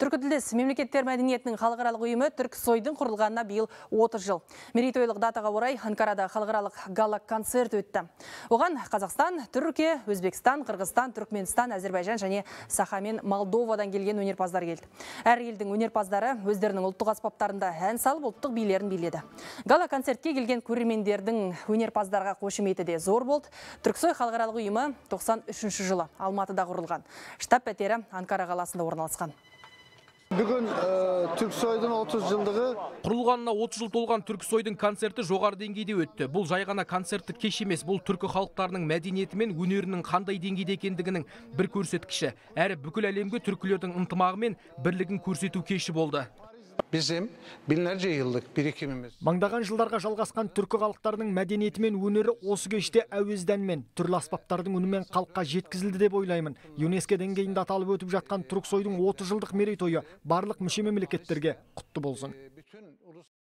түркі тілдес мемлекеттер мәдениетінің халықаралық ұйымы түрксойдың құрылғанына биыл 30 жыл мерейтойлық датаға орай анкарада халықаралық гала концерт өтті оған қазақстан түркия өзбекстан қырғызстан түркменстан әзербайжан және саха мен молдовадан келген өнерпаздар келді әр елдің өнерпаздары өздерінің ұлттық аспаптарында ән салып ұлттық билерін биледі гала концертке келген көрермендердің өнерпаздарға қошеметі де зор болды түрксой халықаралық ұйымы 93 жылы алматыда құрылған штаб пәтері анкара қаласында орналасқан Бүгін Түрксойдың э, 30 жылдығы құрылғанына 30 жыл толған Түрксойдың концерті жоғары деңгейде өтті. Бұл жай ғана концерттік кеш емес, бұл түркі халықтарының мәдениеті мен өнерінің қандай деңгейде екендігінің бір көрсеткіші. Әрі бүкіл әлемге түркілердің ынтымағы мен бірлігін көрсету кеші болды. Бізім Маңдаған жылдарға жалғасқан түркі халықтарының мәдениеті мен өнері осы кеште әуезденмен, түрлі аспаптардың үнімен халыққа жеткізілді деп ойлаймын. ЮНЕСКО деңгейінде аталып өтіп жатқан Түрксойдың 30 жылдық мерейтойы барлық мүше мемлекеттерге құтты болсын.